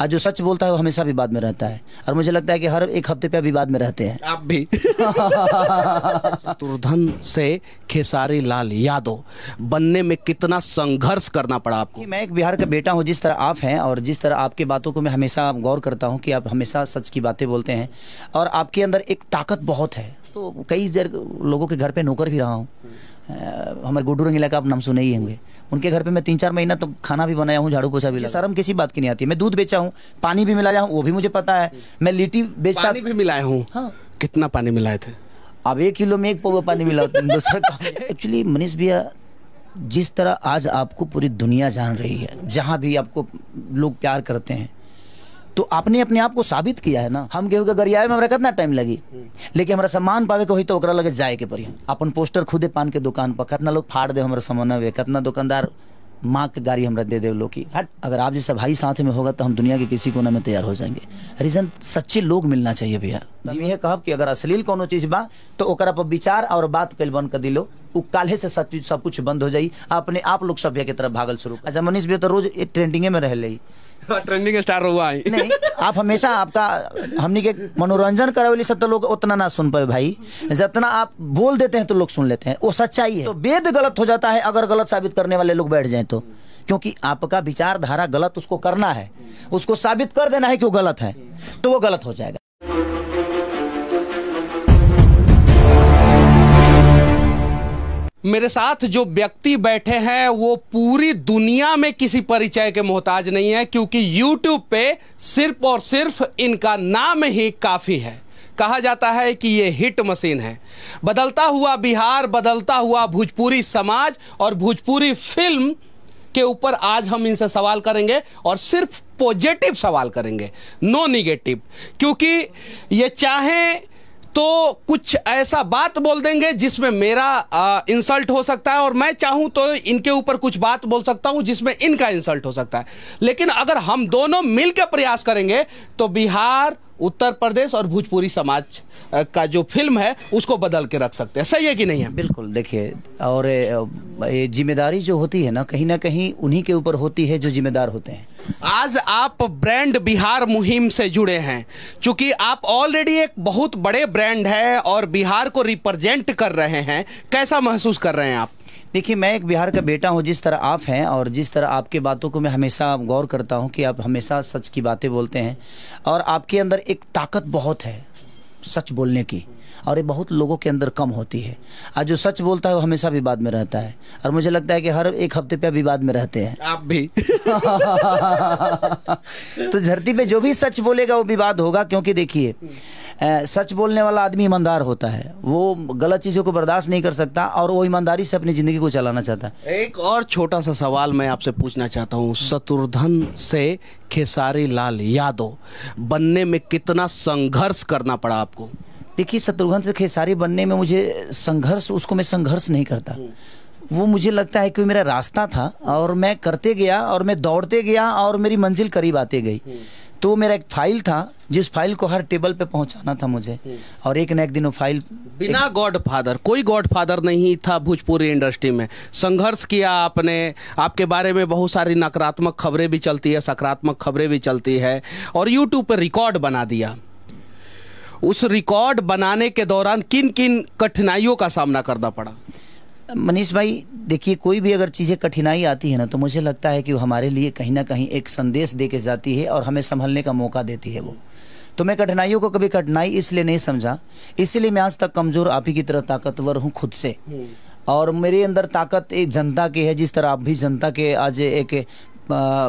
आज जो सच बोलता है वो हमेशा विवाद में रहता है और मुझे लगता है कि हर एक हफ्ते पे विवाद में रहते हैं आप भी दुर्धन से खेसारी लाल यादव बनने में कितना संघर्ष करना पड़ा आपको मैं एक बिहार का बेटा हूँ जिस तरह आप हैं और जिस तरह आपके बातों को मैं हमेशा गौर करता हूँ कि आप हमेशा सच की बातें बोलते हैं और आपके अंदर एक ताकत बहुत है तो कई देर लोगों के घर पे नौकर भी रहा हूँ हमारे गुड्डू रंगीला का आप नाम सुने ही होंगे उनके घर पे मैं तीन चार महीना तो खाना भी बनाया हूँ झाड़ू पोछा भी अच्छा, लगा शर्म किसी बात की नहीं आती मैं दूध बेचा हूँ पानी भी मिलाया हूँ वो भी मुझे पता है मैं लिट्टी बेचता पानी भी मिलाया हूँ हाँ। कितना पानी मिलाए थे अब एक किलो में एक पौवा पानी मिला दूसरा तो एक्चुअली मनीष भैया जिस तरह आज आपको पूरी दुनिया जान रही है जहाँ भी आपको लोग प्यार करते हैं तो आपने अपने आप को साबित किया है ना हम गेहूं के गरियाए में हमारा कितना टाइम लगी लेकिन हमारा सम्मान पावे के हुई तो ओकरा लगे जाए के पड़ी अपन पोस्टर खुदे पान के दुकान पर कितना लोग फाड़ दे हमारा सामान हुए कितना दुकानदार माँ के गाड़ी हमारा दे दे लोग की हट अगर आप जैसे भाई साथ में होगा तो हम दुनिया के किसी कोने में तैयार हो जाएंगे रीजन सच्चे लोग मिलना चाहिए भैया जी ये कहब कि अगर अश्लील कोनो चीज बा तो ओकरा पर विचार और बात कल बन कर दिलो वो काले से सब सब कुछ बंद हो जाई अपने आप लोग सभ्य की तरफ भागल शुरू अच्छा मनीष भैया तो रोज ट्रेंडिंगे में रह ली ट्रेंडिंग स्टार हुआ है नहीं आप हमेशा आपका हमने के मनोरंजन करावे सब तो लोग उतना ना सुन पाए भाई जितना आप बोल देते हैं तो लोग सुन लेते हैं वो सच्चाई है तो वेद गलत हो जाता है अगर गलत साबित करने वाले लोग बैठ जाए तो क्योंकि आपका विचारधारा गलत उसको करना है उसको साबित कर देना है कि वो गलत है तो वो गलत हो जाएगा मेरे साथ जो व्यक्ति बैठे हैं वो पूरी दुनिया में किसी परिचय के मोहताज नहीं है क्योंकि YouTube पे सिर्फ और सिर्फ इनका नाम ही काफ़ी है कहा जाता है कि ये हिट मशीन है बदलता हुआ बिहार बदलता हुआ भोजपुरी समाज और भोजपुरी फिल्म के ऊपर आज हम इनसे सवाल करेंगे और सिर्फ पॉजिटिव सवाल करेंगे नो निगेटिव क्योंकि ये चाहें तो कुछ ऐसा बात बोल देंगे जिसमें मेरा आ, इंसल्ट हो सकता है और मैं चाहूं तो इनके ऊपर कुछ बात बोल सकता हूं जिसमें इनका इंसल्ट हो सकता है लेकिन अगर हम दोनों मिलकर प्रयास करेंगे तो बिहार उत्तर प्रदेश और भोजपुरी समाज का जो फिल्म है उसको बदल के रख सकते हैं सही है कि नहीं है बिल्कुल देखिए और ये जिम्मेदारी जो होती है ना कहीं ना कहीं उन्हीं के ऊपर होती है जो जिम्मेदार होते हैं आज आप ब्रांड बिहार मुहिम से जुड़े हैं क्योंकि आप ऑलरेडी एक बहुत बड़े ब्रांड है और बिहार को रिप्रेजेंट कर रहे हैं कैसा महसूस कर रहे हैं आप देखिए मैं एक बिहार का बेटा हूँ जिस तरह आप हैं और जिस तरह आपके बातों को मैं हमेशा गौर करता हूँ कि आप हमेशा सच की बातें बोलते हैं और आपके अंदर एक ताकत बहुत है सच बोलने की और ये बहुत लोगों के अंदर कम होती है आज जो सच बोलता है वो हमेशा विवाद में रहता है और मुझे लगता है कि हर एक हफ्ते पे विवाद में रहते हैं आप भी तो धरती पे जो भी सच बोलेगा वो विवाद होगा क्योंकि देखिए सच बोलने वाला आदमी ईमानदार होता है वो गलत चीज़ों को बर्दाश्त नहीं कर सकता और वो ईमानदारी से अपनी ज़िंदगी को चलाना चाहता है एक और छोटा सा सवाल मैं आपसे पूछना चाहता हूँ शत्रुघ्न से खेसारी लाल यादव बनने में कितना संघर्ष करना पड़ा आपको देखिए शत्रुघ्न से खेसारी बनने में मुझे संघर्ष उसको मैं संघर्ष नहीं करता हम्म। वो मुझे लगता है कि मेरा रास्ता था और मैं करते गया और मैं दौड़ते गया और मेरी मंजिल करीब आते गई हम्म। तो मेरा एक फाइल था जिस फाइल को हर टेबल पे पहुंचाना था मुझे हम्म। और एक ना एक दिन वो फाइल बिना गॉड फादर कोई गॉड फादर नहीं था भोजपुरी इंडस्ट्री में संघर्ष किया आपने आपके बारे में बहुत सारी नकारात्मक खबरें भी चलती है सकारात्मक खबरें भी चलती है और यूट्यूब पर रिकॉर्ड बना दिया उस रिकॉर्ड बनाने के दौरान किन किन कठिनाइयों का सामना करना पड़ा मनीष भाई देखिए कोई भी अगर चीज़ें कठिनाई आती है ना तो मुझे लगता है कि हमारे लिए कहीं ना कहीं एक संदेश दे के जाती है और हमें संभलने का मौका देती है वो तो मैं कठिनाइयों को कभी कठिनाई इसलिए नहीं समझा इसीलिए मैं आज तक कमज़ोर आप ही की तरह ताकतवर हूँ खुद से हम्म। और मेरे अंदर ताकत एक जनता की है जिस तरह आप भी जनता के आज एक आ,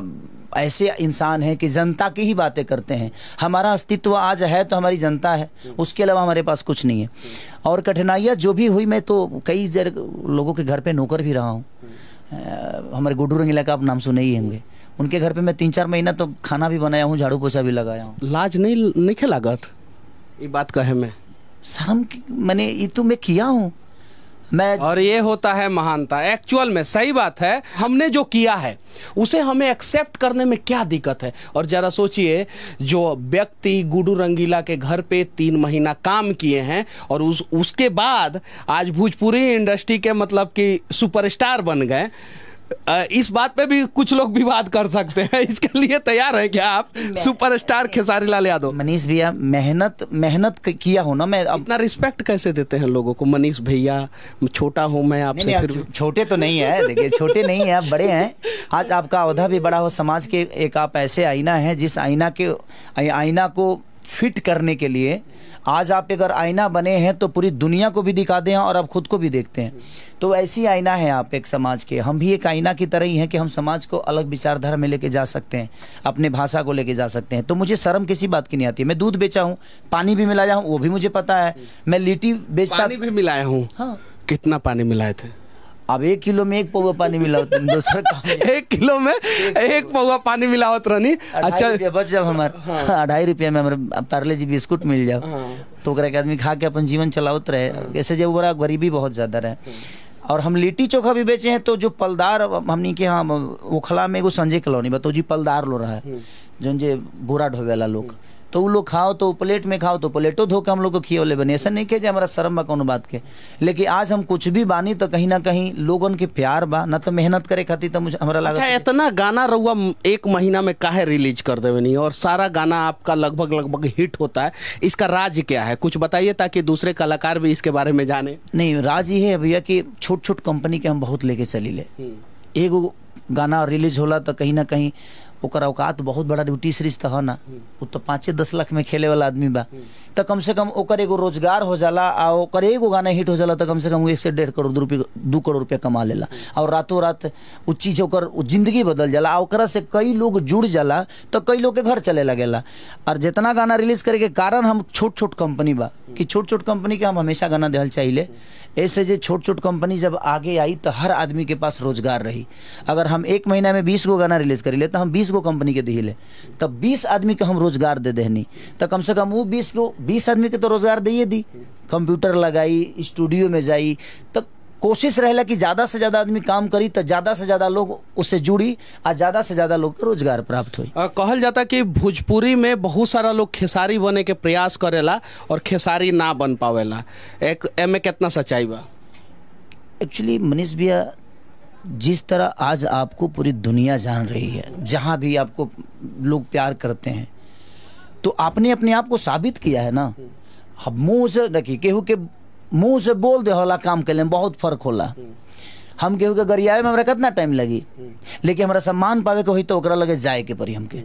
ऐसे इंसान हैं कि जनता की ही बातें करते हैं हमारा अस्तित्व आज है तो हमारी जनता है उसके अलावा हमारे पास कुछ नहीं है और कठिनाइयाँ जो भी हुई मैं तो कई लोगों के घर पर नौकर भी रहा हूँ हमारे गुड्डू इलाका आप नाम सुने ही होंगे उनके घर पे मैं तीन चार महीना तो खाना भी बनाया हूँ झाड़ू पोछा भी लगाया हूँ लाज नहीं नहीं लागत ये बात कहे मैं शर्म मैंने ये तो मैं किया हूँ मैं और ये होता है महानता एक्चुअल में सही बात है हमने जो किया है उसे हमें एक्सेप्ट करने में क्या दिक्कत है और जरा सोचिए जो व्यक्ति गुडू रंगीला के घर पे तीन महीना काम किए हैं और उस उसके बाद आज भोजपुरी इंडस्ट्री के मतलब कि सुपरस्टार बन गए इस बात पे भी कुछ लोग विवाद कर सकते हैं इसके लिए तैयार है क्या आप सुपरस्टार खेसारी लाल यादव मनीष भैया मेहनत मेहनत किया हो ना मैं अब... इतना रिस्पेक्ट कैसे देते हैं लोगों को मनीष भैया छोटा हूँ मैं आपसे फिर छोटे तो नहीं है देखिए छोटे नहीं है आप बड़े हैं आज आपका अवधा भी बड़ा हो समाज के एक आप ऐसे आईना है जिस आईना के आईना को फिट करने के लिए आज आप अगर आईना बने हैं तो पूरी दुनिया को भी दिखा दें और आप खुद को भी देखते हैं तो ऐसी आईना है आप एक समाज के हम भी एक आईना की तरह ही हैं कि हम समाज को अलग विचारधारा में लेके जा सकते हैं अपने भाषा को लेके जा सकते हैं तो मुझे शर्म किसी बात की नहीं आती मैं दूध बेचा हूँ पानी भी मिलाया हूँ वो भी मुझे पता है मैं लिट्टी बेचता भी मिलाया हूँ हाँ कितना पानी मिलाए थे अब एक किलो में एक पौवा पानी मिलावत दूसरा एक किलो में एक पौवा पानी मिलावत रहनी अच्छा बच जब हमारे हाँ। हाँ, अढ़ाई रुपया में हमारे तारले जी बिस्कुट मिल जाओ हाँ। तो के आदमी खा के अपन जीवन चलावत रहे ऐसे जब बड़ा गरीबी बहुत ज़्यादा रहे और हम लिट्टी चोखा भी बेचे हैं तो जो पलदार हमनी के यहाँ ओखला में एगो संजय कॉलोनी बताओ तो जी पलदार लो रहा है जो जे बुरा ढोबेला लोग तो वो लोग खाओ तो प्लेट में खाओ तो प्लेटो धो के हम लोग को ले बने ऐसा नहीं कहे हमारा शर्म बा बात के लेकिन आज हम कुछ भी बानी तो कहीं ना कहीं लोगों के प्यार बा ना तो मेहनत करे खाती तो हमारा लगा अच्छा, इतना गाना रहुआ एक महीना में काहे रिलीज कर देवे नहीं और सारा गाना आपका लगभग लगभग हिट होता है इसका राज क्या है कुछ बताइए ताकि दूसरे कलाकार भी इसके बारे में जाने नहीं राज ये है भैया कि छोट छोट कंपनी के हम बहुत लेके चली ले हम्म। एगो गाना रिलीज होला तो कहीं ना कहीं ओकर औकात बहुत बड़ा ड्यूटी सीरीज तो है ना वो तो पाँचे दस लाख में खेले वाला आदमी बा तो कम से कम ओकर एगो रोजगार हो जाला और ओकर एगो गाना हिट हो जाला तो कम से कम एक से डेढ़ करोड़ रुपये दो करोड़ रुपया कमा लेला और रातों रात वो चीज़ ओकर जिंदगी बदल जाला और से कई लोग जुड़ जाला तो कई लोग के घर चले लगेला और जितना गाना रिलीज करे के कारण हम छोट छोट कंपनी बा कि छोट छोट कंपनी के हम हमेशा गाना दिल चाहिए ऐसे जो छोट छोट कंपनी जब आगे आई तो हर आदमी के पास रोजगार रही अगर हम एक महीना में बीस गो गाना रिलीज कर ले तो हम बीस गो कंपनी के दही ले तब तो बीस आदमी के हम रोजगार दे देहनी तो कम से कम वो बीस गो बीस आदमी के तो रोजगार दिए दी कंप्यूटर लगाई स्टूडियो में जाई तब कोशिश रहेला कि ज़्यादा से ज़्यादा आदमी काम करी तो ज़्यादा से ज़्यादा लोग उससे जुड़ी और ज़्यादा से ज़्यादा लोग रोजगार प्राप्त हुई कहल जाता कि भोजपुरी में बहुत सारा लोग खेसारी बने के प्रयास करेला और खेसारी ना बन पावेला एक एम कितना सच्चाई बा एक्चुअली मनीष भैया जिस तरह आज आपको पूरी दुनिया जान रही है जहाँ भी आपको लोग प्यार करते हैं तो आपने अपने आप को साबित किया है ना हम मुँह से देखिए केहू के मुंह से बोल दे होला काम के लिए बहुत फर्क होला हम केहू के गरियावे में हमारा कितना टाइम लगी लेकिन हमारा सम्मान पावे के हुई तो ओकरा लगे जाए के पड़ी हमके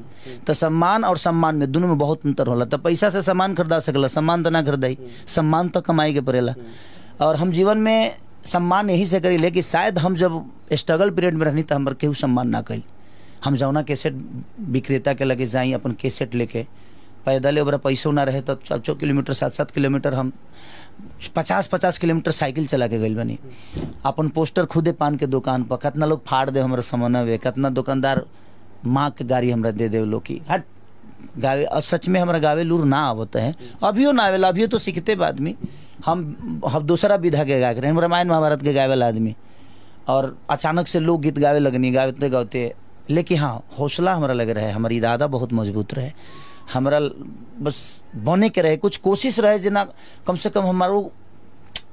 तो सम्मान और सम्मान में दोनों में बहुत अंतर होला तो पैसा से सम्मान खरीदा सकला सम्मान तो ना खरीदाई सम्मान तो कमाई के पड़ेला और हम जीवन में सम्मान यही से करी लेकिन शायद हम जब स्ट्रगल पीरियड में रहनी तो हमारे केहू सम्मान ना करी हम जौना कैसेट विक्रेता के लगे जाई अपन कैसेट लेके पैदल ओबरा पैसों ना रहे तो चौ किलोमीटर सात सात किलोमीटर हम पचास पचास किलोमीटर साइकिल चला के गई बनी अपन पोस्टर खुदे पान के दुकान पर कितना लोग फाड़ दे हमारा समन्वय कितना दुकानदार माँ के गाड़ी हमरा दे दे लोग की हट गावे और सच में हमारा गावे लूर ना आवत है अभियो ना आवेला अभियो तो सीखते आदमी हम हम दूसरा विधा के गायक रहे रामायण महाभारत के गावेला आदमी और अचानक से लोग गीत गावे लगनी गावते गाते लेकिन हाँ हौसला हमारा लग रहा है हमारी दादा बहुत मजबूत रहे हमारा बस बने के रहे कुछ कोशिश रहे जना कम से कम हमारो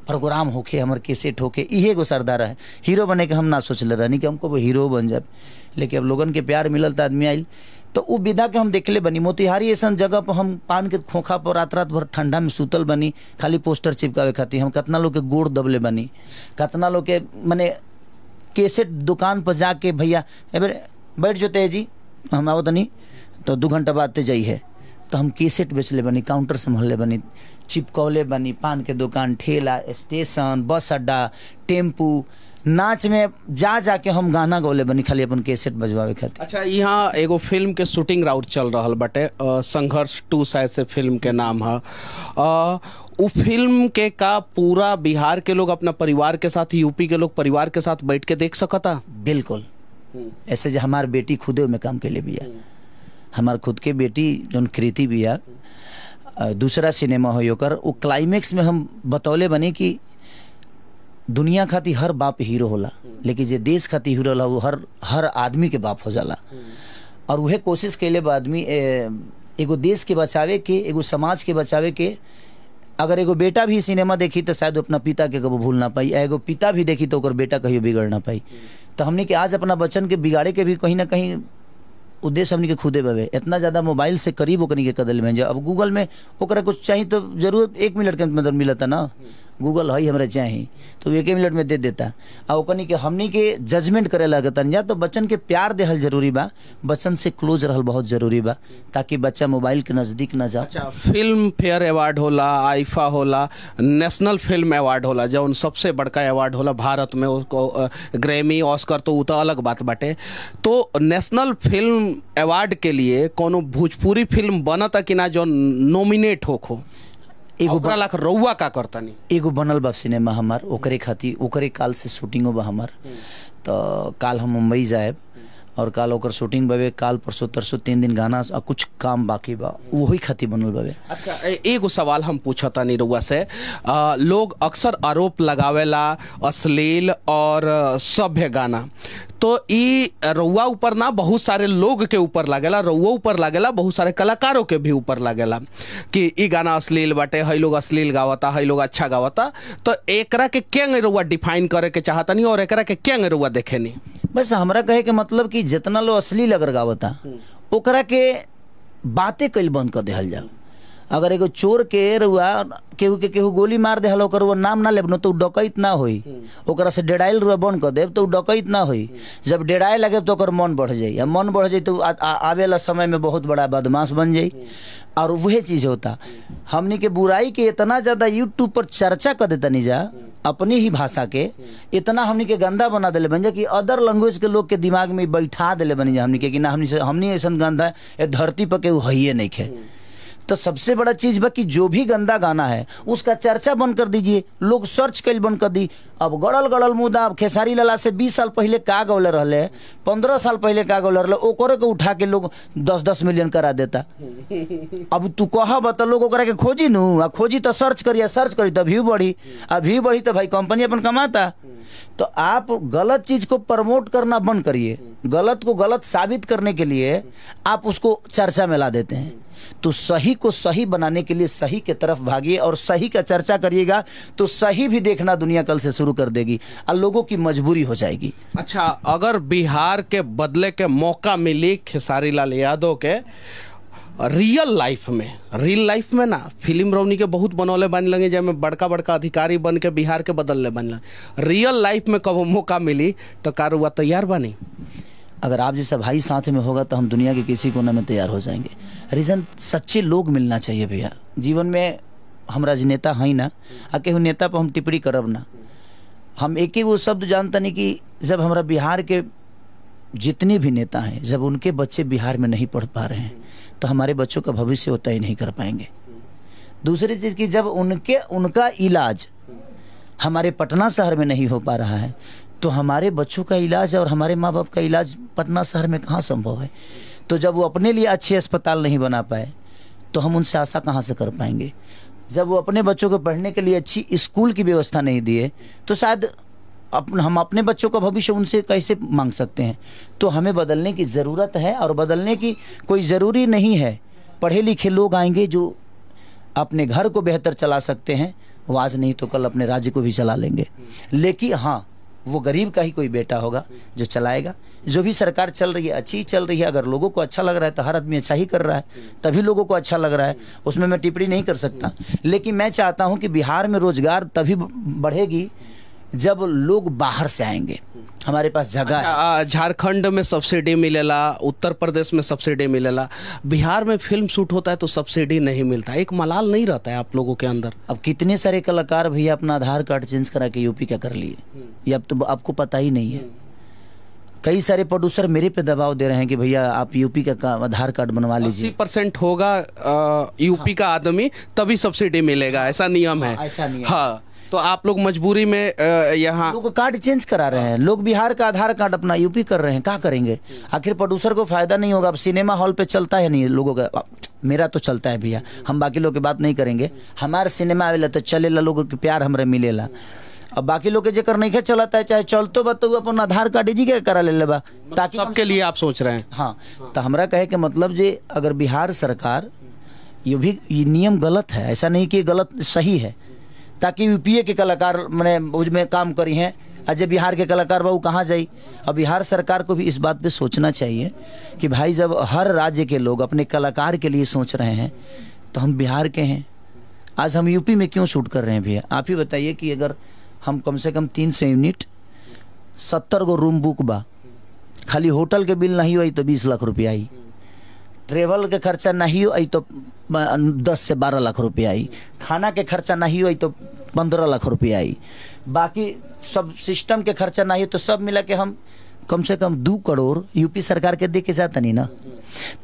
प्रोग्राम होके हमार कैसेट होके इहे गो सरदार है हीरो बने के हम ना ले रहनी कि हमको वो हीरो बन जाए लेकिन अब लोगन के प्यार मिलल तो आदमी आई तो वो विधा के हम देखले बनी मोतिहारी ऐसा जगह पर हम पान के खोखा पर रात रात भर ठंडा में सुतल बनी खाली पोस्टर चिपकावे खातिर हम कतना लोग के गोड़ दबले बनी कतना लोग के मैंने कैसेट दुकान पर जाके भैया बैठ जोते जी हम आओ नहीं तो दो घंटा बाद ते जाइए तो हम केसेट बेचले बनी काउंटर संभालले बनी चिपकौले बनी पान के दुकान ठेला स्टेशन बस अड्डा टेम्पू नाच में जा जा के हम गाना गौले बनी खाली अपन कैसेट बजवावे खातिर अच्छा यहाँ एगो फिल्म के शूटिंग राउट चल रहा बटे संघर्ष टू शायद से फिल्म के नाम है उ फिल्म के का पूरा बिहार के लोग अपना परिवार के साथ यूपी के लोग परिवार के साथ बैठ के देख सकता बिल्कुल हम्म। ऐसे जो हमारे बेटी खुदे में काम के लिए भी है हमार खुद के बेटी जो कृति भी दूसरा सिनेमा हो वो क्लाइमेक्स में हम बतौले बने कि दुनिया खातिर हर बाप हीरो होला लेकिन जो देश खातिर हीरो होला वो हर हर आदमी के बाप हो जाला और वह कोशिश कैले बा आदमी एगो देश के बचावे के एगो समाज के बचावे के अगर एगो बेटा भी सिनेमा देखी तो शायद अपना पिता के कभी भूल ना पाई एगो पिता भी देखी तो बेटा कहीं बिगड़ ना पाई तो हमने के आज अपना बच्चन के बिगाड़े के भी कहीं ना कहीं उद्देश्य हमने के खुदे बवे इतना ज़्यादा मोबाइल से करीब होकर के कदल में जो अब गूगल में वो कुछ चाहिए तो जरूर एक मिनट के अंदर मिलता ना गूगल है हमारे चाही तो एक मिनट में दे देता आ ओकनी के हमनी के जजमेंट करे लगता या तो बच्चन के प्यार दहल जरूरी बा बच्चन से क्लोज रहल बहुत जरूरी बा ताकि बच्चा मोबाइल के नज़दीक ना जा अच्छा फिल्म फेयर अवार्ड होला आइफा होला नेशनल फिल्म अवार्ड होला उन सबसे बड़का अवार्ड होला भारत में उसको ग्रैमी ऑस्कर तो उ तो अलग बात बाटे तो नेशनल फिल्म अवार्ड के लिए को भोजपुरी फिल्म बनता कि ना जो नोमिनेट होखो एगो ओकरा लाख रउआ का करतनी एगो बनल बा सिनेमा हमार ओकरे खातिर ओकरे काल से शूटिंग बा हमार तो काल हम मुंबई जाए और काल ओकर शूटिंग बावे काल परसों तरसों तीन दिन गाना आ कुछ काम बाकी बा वही खातिर बनल बावे अच्छा एगो सवाल हम पूछता नहीं रउआ से आ, लोग अक्सर आरोप लगावेला अश्लील और सभ्य गाना तो रउआ ऊपर ना बहुत सारे लोग के ऊपर लागेला रउआ ऊपर लागेला बहुत सारे कलाकारों के भी ऊपर लागेला कि ई गाना अश्लील बाटे हई लोग अश्लील गावता हई लोग अच्छा गावता तो एक के केंग रउआ डिफाइन करे के चाहतनी और एक के केंग रउआ देखेनी बस हमारा कहे के मतलब कि जितना लोग अश्लील अगर गावता हम्म। ओकरा के बातें कल बंद कर दिया जाए अगर एगो चोर के रुआ केहू के केहू गोली मार दे हलो करो नाम ना लेबनो तो डकैत ना होई हम्म। ओकरा से डेड़ाइल रुआ बंद कर देब तो डकैत ना होई हम्म। जब डेड़ाए लगे तो ओकर मन बढ़ जाई आ मन बढ़ जाई तो आवेला समय में बहुत बड़ा बदमाश बन जाई और हम्म। वह चीज़ होता हमने के बुराई के इतना ज़्यादा यूट्यूब पर चर्चा कर देता निजा अपनी ही भाषा के इतना हमने के गंदा बना दिले बन कि अदर लैंग्वेज के लोग के दिमाग में बैठा दिले बनी जा हमने के कि ना हमने से हमने ऐसा गंदा है धरती पर के हइये नहीं खे तो सबसे बड़ा चीज़ बा कि जो भी गंदा गाना है उसका चर्चा बंद कर दीजिए लोग सर्च कैल बंद कर दी अब गड़ल गड़ल मुद्दा अब खेसारी लला से बीस साल पहले का गौले रहे पंद्रह साल पहले का गौले रहे ओकरे के उठा के लोग दस दस मिलियन करा देता अब तू कह बता लोग के खोजी नू आ खोजी तो सर्च करिए सर्च करी तो व्यू बढ़ी आ व्यू बढ़ी तो भाई कंपनी अपन कमाता तो आप गलत चीज़ को प्रमोट करना बंद करिए गलत को गलत साबित करने के लिए आप उसको चर्चा में ला देते हैं तो सही को सही बनाने के लिए सही के तरफ भागिए और सही का चर्चा करिएगा तो सही भी देखना दुनिया कल से शुरू कर देगी और लोगों की मजबूरी हो जाएगी अच्छा अगर बिहार के बदले के मौका मिली खेसारी लाल यादव के रियल लाइफ में रियल लाइफ में ना फिल्म रौनी के बहुत बनौले बन लगे जैसे बड़का बड़का अधिकारी बन के बिहार के बदलने बन लगे रियल लाइफ में कब मौका मिली तो कारुआ तैयार बनी अगर आप जैसा भाई साथ में होगा तो हम दुनिया के किसी कोने में तैयार हो जाएंगे रीज़न सच्चे लोग मिलना चाहिए भैया जीवन में हम राजनेता हैं ना आ केहू नेता पर हम टिप्पणी करब ना हम एक ही वो शब्द जानते नहीं कि जब हमारा बिहार के जितने भी नेता हैं जब उनके बच्चे बिहार में नहीं पढ़ पा रहे हैं तो हमारे बच्चों का भविष्य होता ही नहीं कर पाएंगे दूसरी चीज़ की जब उनके उनका इलाज हमारे पटना शहर में नहीं हो पा रहा है तो हमारे बच्चों का इलाज और हमारे माँ बाप का इलाज पटना शहर में कहाँ संभव है तो जब वो अपने लिए अच्छे अस्पताल नहीं बना पाए तो हम उनसे आशा कहाँ से कर पाएंगे जब वो अपने बच्चों को पढ़ने के लिए अच्छी स्कूल की व्यवस्था नहीं दिए तो शायद अपन हम अपने बच्चों का भविष्य उनसे कैसे मांग सकते हैं तो हमें बदलने की ज़रूरत है और बदलने की कोई ज़रूरी नहीं है पढ़े लिखे लोग आएंगे जो अपने घर को बेहतर चला सकते हैं वो आज नहीं तो कल अपने राज्य को भी चला लेंगे लेकिन हाँ वो गरीब का ही कोई बेटा होगा जो चलाएगा जो भी सरकार चल रही है अच्छी ही चल रही है अगर लोगों को अच्छा लग रहा है तो हर आदमी अच्छा ही कर रहा है तभी लोगों को अच्छा लग रहा है उसमें मैं टिप्पणी नहीं कर सकता लेकिन मैं चाहता हूँ कि बिहार में रोजगार तभी बढ़ेगी जब लोग बाहर से आएंगे हमारे पास जगह अच्छा, झारखंड में सब्सिडी मिलेला उत्तर प्रदेश में सब्सिडी मिलेला बिहार में फिल्म शूट होता है तो सब्सिडी नहीं मिलता एक मलाल नहीं रहता है आप लोगों के अंदर अब कितने सारे कलाकार भैया अपना आधार कार्ड चेंज करा के यूपी का कर लिए हम्म। ये अब तो आपको पता ही नहीं है हम्म। कई सारे प्रोड्यूसर मेरे पे दबाव दे रहे हैं कि भैया आप यूपी का आधार कार्ड बनवा लीजिए परसेंट होगा यूपी हाँ। का आदमी तभी सब्सिडी मिलेगा ऐसा नियम है हाँ, ऐसा नियम हाँ तो आप लोग मजबूरी में यहाँ लोग कार्ड चेंज करा रहे हैं लोग बिहार का आधार कार्ड अपना यूपी कर रहे हैं क्या करेंगे आखिर प्रोड्यूसर को फायदा नहीं होगा अब सिनेमा हॉल पे चलता है नहीं लोगों का मेरा तो चलता है भैया हम बाकी लोग की बात नहीं करेंगे हमारे सिनेमा आवेला तो चलेला लोगों के प्यार हमारे मिलेला अब बाकी लोग जेकर नहीं चलाता है चाहे चलते बात तो अपन आधार कार्ड जी के करा ले लेबा मतलब ताकि सबके लिए आप सोच रहे हैं हाँ तो हमारा कहे के मतलब जे अगर बिहार सरकार ये भी ये नियम गलत है ऐसा नहीं कि गलत सही है ताकि यूपीए के कलाकार मैंने उसमें काम करी हैं आज बिहार के कलाकार बाबू कहाँ जाई अब बिहार सरकार को भी इस बात पे सोचना चाहिए कि भाई जब हर राज्य के लोग अपने कलाकार के लिए सोच रहे हैं तो हम बिहार के हैं आज हम यूपी में क्यों शूट कर रहे हैं भैया आप ही बताइए कि अगर हम कम से कम तीन सौ यूनिट सत्तर गो रूम बुक बा खाली होटल के बिल नहीं हुई तो बीस लाख रुपया आई ट्रेवल के खर्चा नहीं आई तो दस से बारह लाख रुपया आई खाना के खर्चा नहीं आई तो पंद्रह लाख रुपया आई बाकी सब सिस्टम के खर्चा नहीं तो सब मिला के हम कम से कम दो करोड़ यूपी सरकार के दे के जाता नहीं ना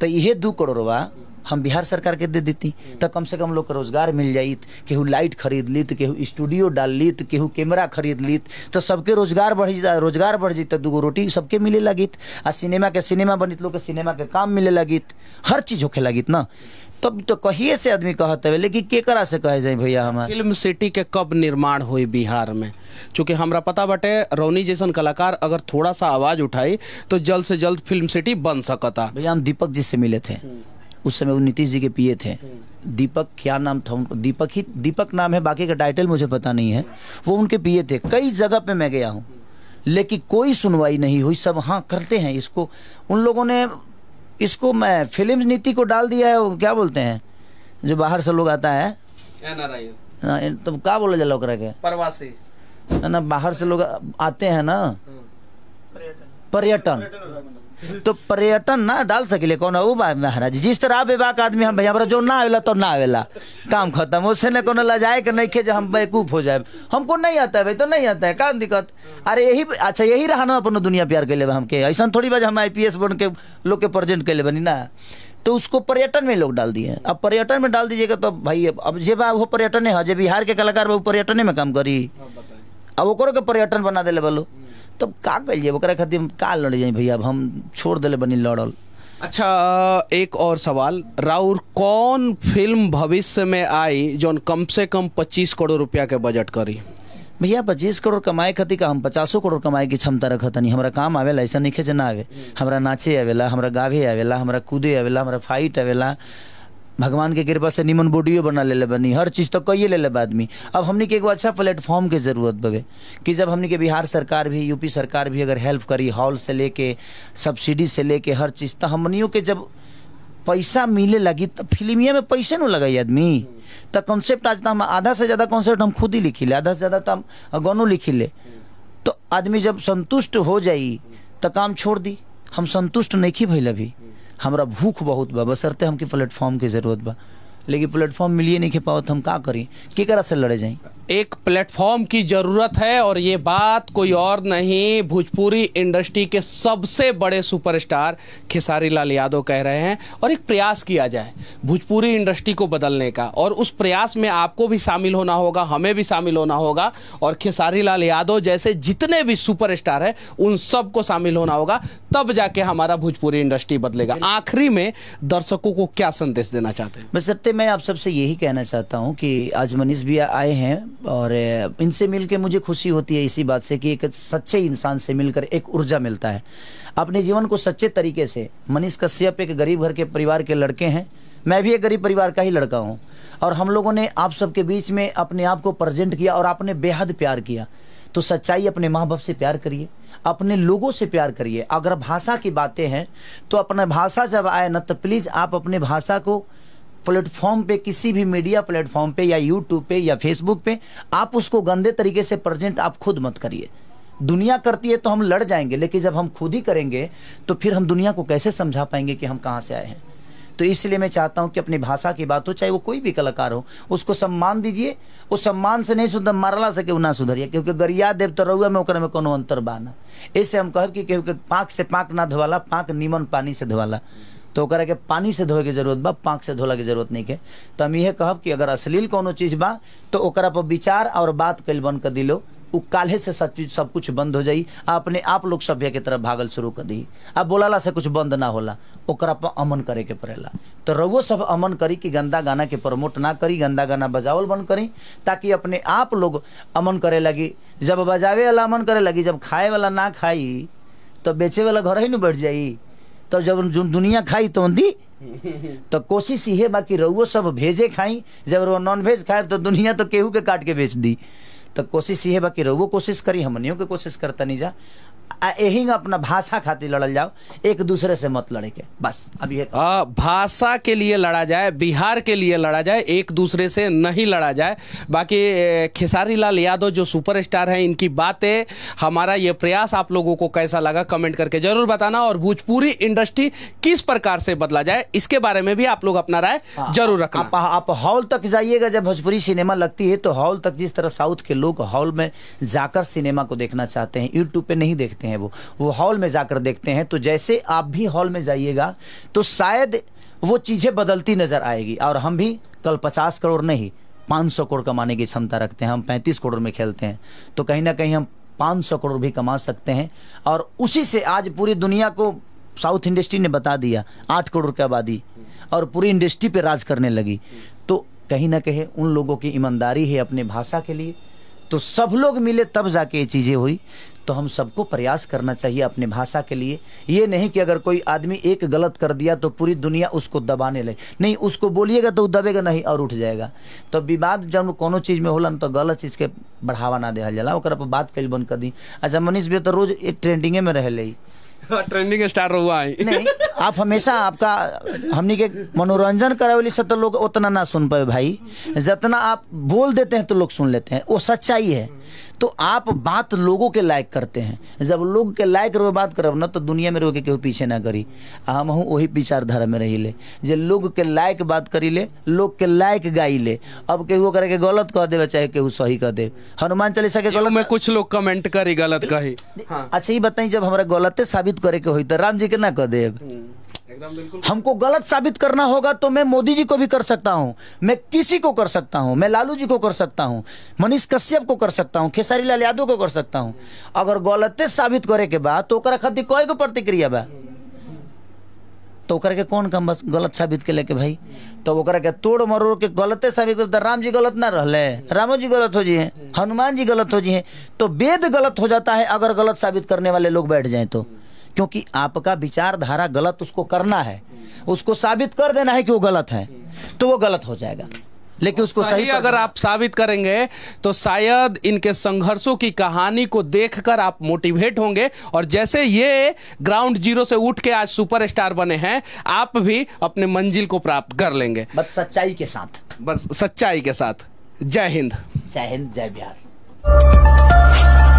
तो यह दो करोड़ बा हम बिहार सरकार के दे देती तो कम से कम लोग रोजगार मिल जाइत केहू लाइट खरीद लीत केहू स्टूडियो डाल लीत केहू कैमरा खरीद लीत तो सबके रोजगार बढ़ जा रोजगार बढ़ जाता तो दूगो रोटी सबके मिले लगित आ सिनेमा के सिनेमा बनित लोग के सिनेमा के काम मिले लगित हर चीज़ होके लगित ना तब तो कहिए से आदमी कहते हुए लेकिन केकरा से कहे जाए भैया हमारे फिल्म सिटी के कब निर्माण हुई बिहार में चूँकि हमरा पता बटे रोनी जैसा कलाकार अगर थोड़ा सा आवाज़ उठाई तो जल्द से जल्द फिल्म सिटी बन सकता भैया हम दीपक जी से मिले थे उस समय वो नीतीश जी के पिए थे हम्म। दीपक क्या नाम था उनको दीपक ही दीपक नाम है बाकी का टाइटल मुझे पता नहीं है वो उनके पिए थे कई जगह पे मैं गया हूँ लेकिन कोई सुनवाई नहीं हुई सब हाँ करते हैं इसको उन लोगों ने इसको मैं फिल्म नीति को डाल दिया है क्या बोलते हैं जो बाहर से लोग आता है ना तो क्या बोला जा लोग के प्रवासी ना ना बाहर से लोग आते हैं ना हम्म। पर्यटन तो पर्यटन ना डाल सकिले कौन महाराज जिस तरह आवे बाक आदमी हम भैया जो ना आवेला तो ना आवेला काम खत्म उससे ना कोनो लजाए के नहीं जो हम बेकूफ हो जाए हमको नहीं आता है भाई तो नहीं आता है का दिक्कत अरे यही अच्छा यही रहा ना अपन दुनिया प्यार कैले हमके ऐसा थोड़ी बजे हम आई पी बन के लोग के प्रेजेंट कैले बनी ना तो उसको पर्यटन में लोग डाल दिए अब पर्यटन में डाल दीजिएगा तो भाई अब जे बा पर्यटन है हाँ, जो बिहार के कलाकार बाबू पर्यटन में काम करी हाँ, अब ओकरो के पर्यटन बना दिले बोलो तब का कहिए ओकरा खातिर का लड़ जाए भैया अब हम छोड़ दिले बनी लड़ल अच्छा एक और सवाल राउर कौन फिल्म भविष्य में आई जौन कम से कम पच्चीस करोड़ रुपया के बजट करी भैया पच्चीस करोड़ कमाए खाती का हम पचासो करोड़ कमाए की क्षमता नहीं हमारा काम आवेला ऐसा नहीं ना आवे हमारा हम्म। नाचे आवेला हमारा गावे आवेला हमारा कूदे आवेला हमारा फाइट आवेला भगवान के कृपा से निमन बोडियो बना ले बनी हर चीज़ तो कहिए ले ले आदमी अब हमने के एगो अच्छा प्लेटफॉर्म के ज़रूरत बवे कि जब हमने के बिहार सरकार भी यूपी सरकार भी अगर हेल्प करी हॉल से लेके सब्सिडी से लेके हर चीज़ तो हमनियो के जब पैसा मिले लगी तो फिल्मिया में पैसे न लगे आदमी तो कॉन्सेप्ट आज तक हम आधा से ज़्यादा कॉन्सेप्ट हम खुद ही लिखी ले आधा से ज़्यादा तो हम गौनों लिखी ले तो आदमी जब संतुष्ट हो जाई तो काम छोड़ दी हम संतुष्ट नहीं भैल अभी हमारा भूख बहुत बा बसरते हमके प्लेटफॉर्म की ज़रूरत बा लेकिन प्लेटफॉर्म मिलिए नहीं खे पाओ तो हम का करी के करा से लड़े जाए एक प्लेटफॉर्म की ज़रूरत है और ये बात कोई और नहीं भोजपुरी इंडस्ट्री के सबसे बड़े सुपरस्टार खेसारी लाल यादव कह रहे हैं और एक प्रयास किया जाए भोजपुरी इंडस्ट्री को बदलने का और उस प्रयास में आपको भी शामिल होना होगा हमें भी शामिल होना होगा और खेसारी लाल यादव जैसे जितने भी स्टार है उन सबको शामिल होना होगा तब जाके हमारा भोजपुरी इंडस्ट्री बदलेगा आखिरी में दर्शकों को क्या संदेश देना चाहते हैं नाते मैं आप सबसे यही कहना चाहता हूँ कि आज मनीष भी आए हैं और इनसे मिलकर मुझे खुशी होती है इसी बात से कि एक सच्चे इंसान से मिलकर एक ऊर्जा मिलता है अपने जीवन को सच्चे तरीके से मनीष कश्यप एक गरीब घर के परिवार के लड़के हैं मैं भी एक गरीब परिवार का ही लड़का हूँ और हम लोगों ने आप सबके बीच में अपने आप को प्रजेंट किया और आपने बेहद प्यार किया तो सच्चाई अपने माँ बाप से प्यार करिए अपने लोगों से प्यार करिए अगर भाषा की बातें हैं तो अपना भाषा जब आए ना तो प्लीज़ आप अपने भाषा को प्लेटफॉर्म पे किसी भी मीडिया प्लेटफॉर्म पे या यूट्यूब पे या फेसबुक पे आप उसको गंदे तरीके से प्रेजेंट आप खुद मत करिए दुनिया करती है तो हम लड़ जाएंगे लेकिन जब हम खुद ही करेंगे तो फिर हम दुनिया को कैसे समझा पाएंगे कि हम कहाँ से आए हैं तो इसलिए मैं चाहता हूँ कि अपनी भाषा की बात हो चाहे वो कोई भी कलाकार हो उसको सम्मान दीजिए उस सम्मान से नहीं सुधर मरला से क्यों ना सुधरिए क्योंकि गरिया देव तो रहुआ में में कोनो अंतर बाना ऐसे हम कह कि क्योंकि पाक से पाक ना धोवाला पाक नीमन पानी से धोवाला तो ओकरा के पानी से धोए के जरूरत बा पाँख से धोला के जरूरत नहीं के तो हम ये कहब कि अगर अश्लील कोनो चीज़ बा तो ओकरा पर विचार और बात कल बन कर दिलो उ काले से सब चीज सब कुछ बंद हो जाई आ अपने आप लोग सभ्य के तरफ भागल शुरू कर दी आ बोलाला से कुछ बंद ना होला ओकरा पर अमन करे के पड़ेला तो रउओ सब अमन करी कि गंदा गाना के प्रमोट ना करी गंदा गाना बजावल बंद करी ताकि अपने आप लोग अमन करे लगी जब बजावे वाला अमन करे लगी जब खाए वाला ना खाई तो बेचे वाला घर ही न बैठ जाई तो जब जो दुनिया खाई तो दी तो कोशिश ये बाकी कि सब भेजे खाई जब रो नॉन भेज खाए तो दुनिया तो केहू के काट के बेच दी तो कोशिश ये बाकी कि कोशिश करी हमनियों के कोशिश करता नहीं जा यही अपना भाषा खातिर लड़ल जाओ एक दूसरे से मत लड़े के बस अब ये तो। भाषा के लिए लड़ा जाए बिहार के लिए लड़ा जाए एक दूसरे से नहीं लड़ा जाए बाकी खेसारी लाल यादव जो सुपरस्टार हैं इनकी बातें हमारा ये प्रयास आप लोगों को कैसा लगा कमेंट करके जरूर बताना और भोजपुरी इंडस्ट्री किस प्रकार से बदला जाए इसके बारे में भी आप लोग अपना राय हाँ, जरूर रखना आप, आप हॉल तक जाइएगा जब भोजपुरी सिनेमा लगती है तो हॉल तक जिस तरह साउथ के लोग हॉल में जाकर सिनेमा को देखना चाहते हैं यूट्यूब पे नहीं देखते देखते हैं वो वो हॉल में जाकर देखते हैं तो जैसे आप भी हॉल में जाइएगा तो शायद वो चीज़ें बदलती नज़र आएगी और हम भी कल पचास करोड़ नहीं पाँच सौ करोड़ कमाने की क्षमता रखते हैं हम पैंतीस करोड़ में खेलते हैं तो कहीं ना कहीं हम पाँच सौ करोड़ भी कमा सकते हैं और उसी से आज पूरी दुनिया को साउथ इंडस्ट्री ने बता दिया आठ करोड़ की आबादी और पूरी इंडस्ट्री पर राज करने लगी तो कहीं ना कहीं उन लोगों की ईमानदारी है अपने भाषा के लिए तो सब लोग मिले तब जाके ये चीज़ें हुई तो हम सबको प्रयास करना चाहिए अपने भाषा के लिए ये नहीं कि अगर कोई आदमी एक गलत कर दिया तो पूरी दुनिया उसको दबाने लगे नहीं उसको बोलिएगा तो दबेगा नहीं और उठ जाएगा तो विवाद जब कोनो चीज़ में होला तो गलत चीज़ के बढ़ावा ना दिया जाला पर बात कल बंद कर दी अच्छा मनीष भी तो रोज एक ट्रेंडिंगे में रह ली ट्रेंडिंग स्टार हुआ नहीं आप हमेशा आपका हमने के मनोरंजन करावे से तो लोग उतना ना सुन पाए भाई जितना आप बोल देते हैं तो लोग सुन लेते हैं वो सच्चाई है तो आप बात लोगों के लायक करते हैं जब लोग के लायक रहो बात करब ना तो दुनिया में रोके केहू पीछे ना करी हम हूँ वही विचारधारा में रही ले जे लोग के लायक बात करी ले लोग के लायक गाई ले अब केहू करे के गलत कह देवे चाहे केहू सही कह दे हनुमान चालीसा के गलत में कुछ लोग कमेंट करी गलत कही हाँ। अच्छा ये बताई जब हमारा गलते साबित करे के हो तो राम जी के ना कह देव हम्म। हमको गलत साबित करना होगा तो मैं मोदी जी को भी कर सकता हूँ मैं किसी को कर सकता हूँ मैं लालू जी को कर सकता हूँ मनीष कश्यप को कर सकता हूँ खेसारी लाल यादव को कर सकता हूँ अगर गलत साबित करे के बाद तो खाती कोई को प्रतिक्रिया बा तो के कौन काम बस गलत साबित के लेके भाई तो वो करके तोड़ मरोड़ के गलते साबित कर तो राम जी गलत ना रहले रामो जी गलत हो जिए हनुमान जी गलत हो जिए तो वेद गलत हो जाता है अगर गलत साबित करने वाले लोग बैठ जाए तो क्योंकि आपका विचारधारा गलत उसको करना है उसको साबित कर देना है कि वो गलत है तो वो गलत हो जाएगा लेकिन उसको सही, सही अगर आप साबित करेंगे तो शायद इनके संघर्षों की कहानी को देखकर आप मोटिवेट होंगे और जैसे ये ग्राउंड जीरो से उठ के आज सुपरस्टार बने हैं आप भी अपने मंजिल को प्राप्त कर लेंगे बस सच्चाई के साथ बस सच्चाई के साथ जय हिंद जय हिंद जय बिहार